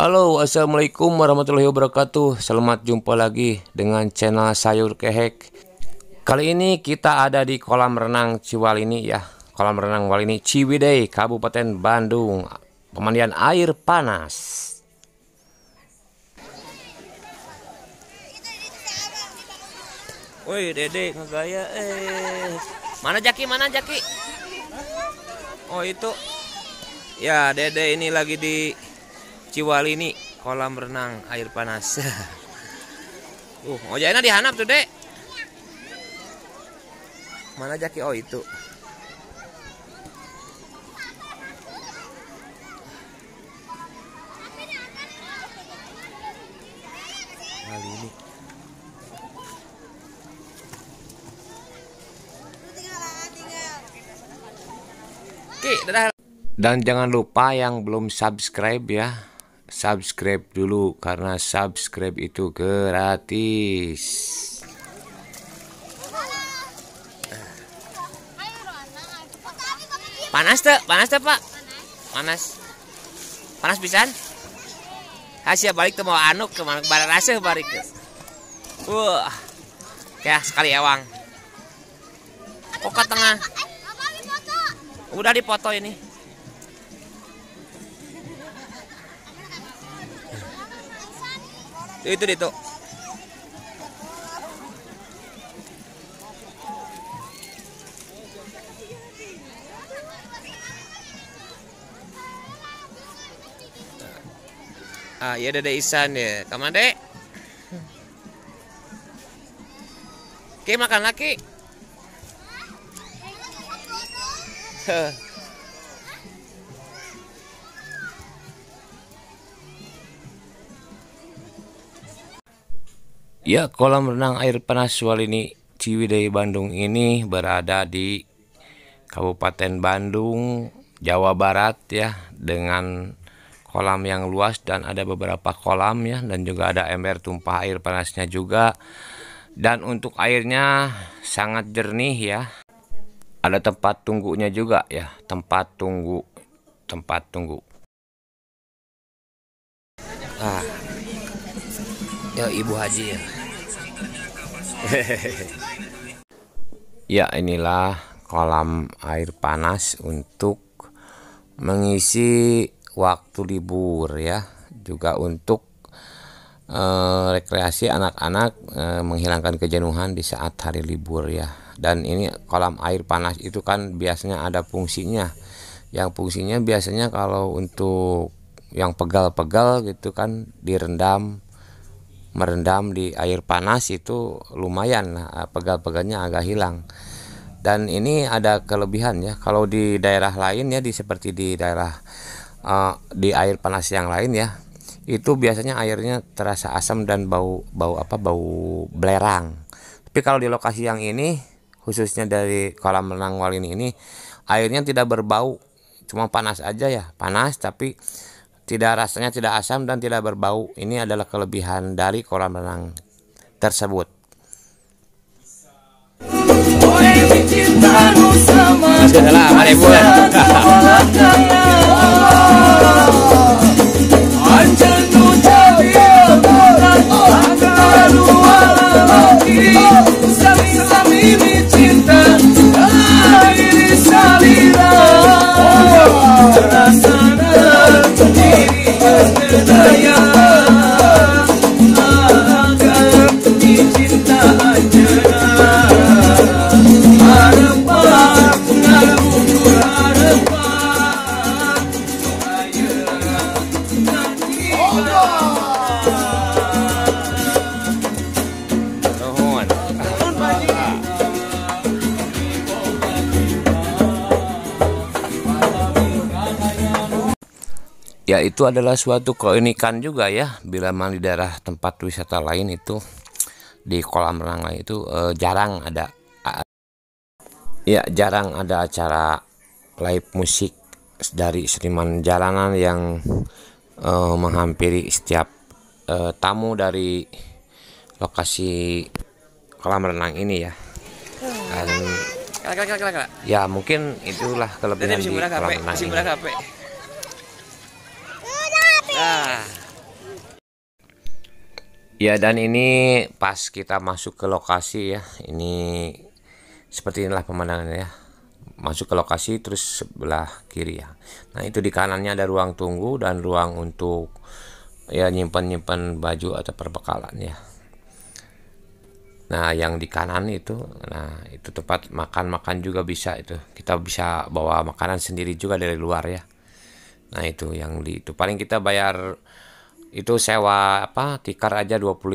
Halo, Assalamualaikum warahmatullahi wabarakatuh Selamat jumpa lagi dengan channel Sayur Kehek Kali ini kita ada di kolam renang Ciwalini ya Kolam renang Walini Ciwidey, Kabupaten Bandung Pemandian air panas Woi dede ngegaya eh Mana Jaki, mana Jaki? Oh itu Ya dede ini lagi di Ciwali ini kolam renang air panas. uh, ojeknya dihanap tuh, Dek. Mana jaki? Oh, itu. Kali Oke, dadah. Dan jangan lupa yang belum subscribe ya subscribe dulu karena subscribe itu gratis panas tuh panas tuh pak panas panas bisa. hasil balik tuh mau Anuk kemana? mana rasa balik ke. wah ya sekali ewang kok tengah udah dipoto ini itu itu ah ya ada isan ya kamu dek oke makan lagi Ya, kolam renang air panas ini Ciwidey Bandung ini berada di Kabupaten Bandung, Jawa Barat ya, dengan kolam yang luas dan ada beberapa kolam ya dan juga ada ember tumpah air panasnya juga. Dan untuk airnya sangat jernih ya. Ada tempat tunggunya juga ya, tempat tunggu tempat tunggu. Ah. Ya Ibu Haji ya. ya inilah kolam air panas untuk mengisi waktu libur ya juga untuk e, rekreasi anak-anak e, menghilangkan kejenuhan di saat hari libur ya dan ini kolam air panas itu kan biasanya ada fungsinya yang fungsinya biasanya kalau untuk yang pegal-pegal gitu kan direndam merendam di air panas itu lumayan eh, pegal-pegalnya agak hilang dan ini ada kelebihan ya kalau di daerah lain ya di seperti di daerah uh, di air panas yang lain ya itu biasanya airnya terasa asam dan bau bau apa bau belerang tapi kalau di lokasi yang ini khususnya dari kolam renang walini ini airnya tidak berbau cuma panas aja ya panas tapi tidak rasanya tidak asam dan tidak berbau. Ini adalah kelebihan dari kolam renang tersebut. itu adalah suatu keunikan juga ya bila mandi di daerah tempat wisata lain itu di kolam renang lain itu eh, jarang ada ya jarang ada acara live musik dari seniman jalanan yang eh, menghampiri setiap eh, tamu dari lokasi kolam renang ini ya dan ya mungkin itulah kelebihan di kolam renang ini. Ya dan ini pas kita masuk ke lokasi ya ini seperti inilah pemandangannya ya masuk ke lokasi terus sebelah kiri ya Nah itu di kanannya ada ruang tunggu dan ruang untuk ya nyimpan-nyimpan baju atau perbekalan ya Nah yang di kanan itu nah itu tempat makan-makan juga bisa itu kita bisa bawa makanan sendiri juga dari luar ya Nah itu yang di itu paling kita bayar itu sewa apa tikar aja 25.000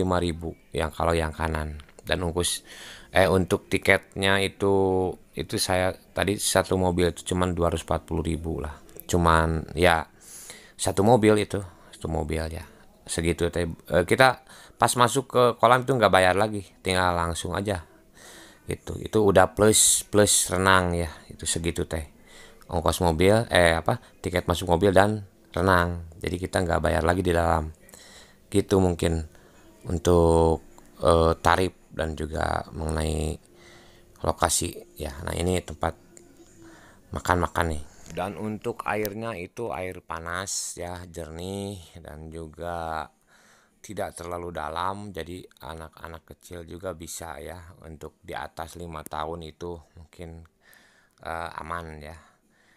yang kalau yang kanan dan ungkus eh untuk tiketnya itu itu saya tadi satu mobil itu cuman 240.000 lah cuman ya satu mobil itu satu mobil ya segitu eh, kita pas masuk ke kolam itu nggak bayar lagi tinggal langsung aja itu itu udah plus plus renang ya itu segitu teh ongkos mobil eh apa tiket masuk mobil dan tenang, jadi kita nggak bayar lagi di dalam gitu mungkin untuk uh, tarif dan juga mengenai lokasi ya nah ini tempat makan-makan nih dan untuk airnya itu air panas ya jernih dan juga tidak terlalu dalam jadi anak-anak kecil juga bisa ya untuk di atas lima tahun itu mungkin uh, aman ya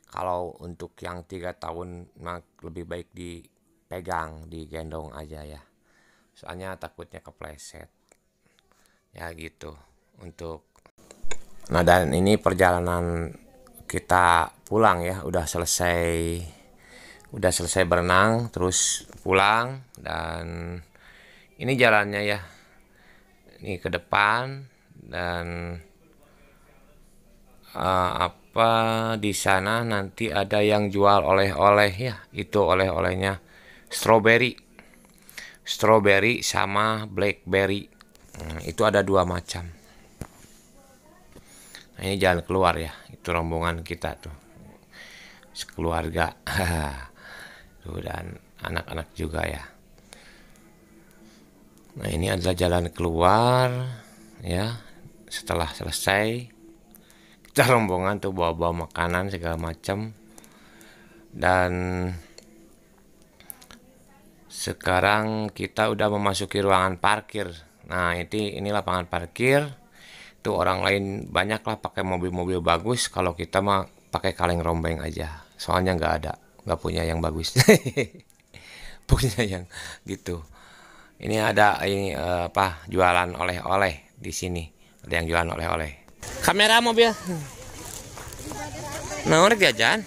kalau untuk yang tiga tahun mak lebih baik dipegang digendong aja ya soalnya takutnya kepleset ya gitu untuk nah dan ini perjalanan kita pulang ya udah selesai udah selesai berenang terus pulang dan ini jalannya ya ini ke depan dan uh, apa di sana nanti ada yang jual oleh-oleh ya itu oleh-olehnya strawberry strawberry sama blackberry nah, itu ada dua macam nah, ini jalan keluar ya itu rombongan kita tuh sekeluarga tuh dan anak-anak juga ya nah ini adalah jalan keluar ya setelah selesai kita rombongan tuh bawa-bawa makanan segala macam dan sekarang kita udah memasuki ruangan parkir nah ini ini lapangan parkir tuh orang lain banyak lah pakai mobil-mobil bagus kalau kita mah pakai kaleng rombeng aja soalnya nggak ada nggak punya yang bagus punya yang gitu ini ada ini eh, apa jualan oleh-oleh di sini ada yang jualan oleh-oleh kamera mobil nah orang jajan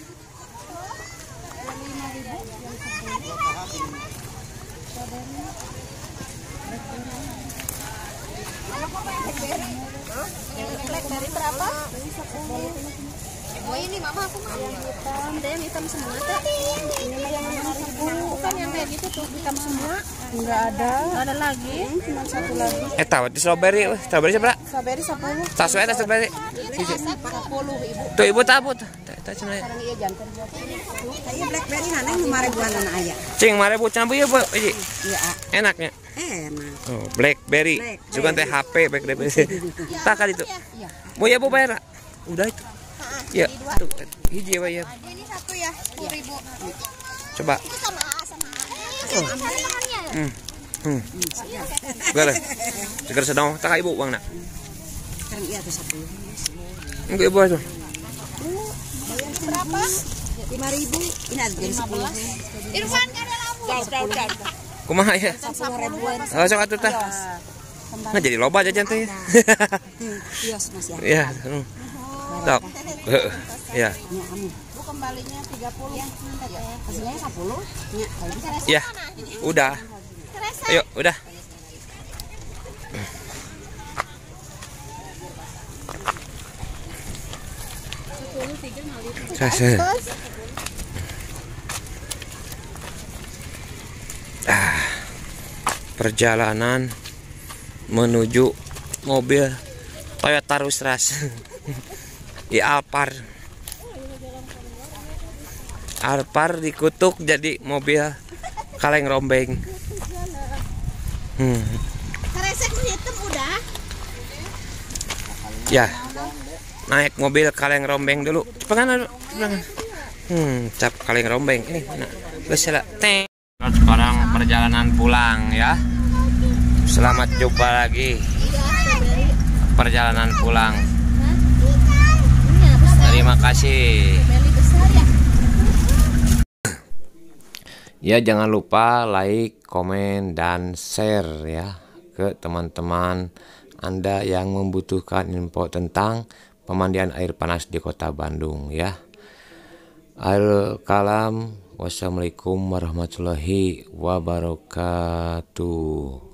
Oh ini mama aku mau Yang hitam. Ada yang hitam semua, Teh. Ini yang itu tuh semua nggak ada ada lagi hmm, cuma satu lagi eh tahu di strawberry strawberry siapa strawberry siapa tahu ada strawberry iya, iya, iya. tuh ibu tahu tuh cina sekarang iya jangan blackberry nana anak ayah cing lima campur ya bu iya enaknya enak oh blackberry juga teh hp blackberry tak kali itu mau ya bu bayar udah itu Iya. tuh hiji ya, ya ini satu ya sepuluh coba boleh. Segar sedang tak ibu bang nak. Ibu satu. ibu aja. Berapa? Lima Ini ada jadi Irfan kada ya? Oh, sok Nah jadi loba aja teh. Iya, ya. Iya. Ibu kembalinya 30 ya. Hmm, iya. Hasilnya 10. Ya. Ya. Udah. Ayo, udah. Kasih. Ah, perjalanan menuju mobil Toyota Rush Rush di Alphard. Arpar dikutuk jadi mobil kaleng rombeng. Hmm. udah. Ya. Naik mobil kaleng rombeng dulu. cepetan. Hmm, cap kaleng rombeng ini. Nah, Sekarang perjalanan pulang ya. Selamat jumpa lagi. Perjalanan pulang. Terima kasih. Ya jangan lupa like, komen, dan share ya ke teman-teman Anda yang membutuhkan info tentang pemandian air panas di kota Bandung ya. Al-Kalam, wassalamualaikum warahmatullahi wabarakatuh.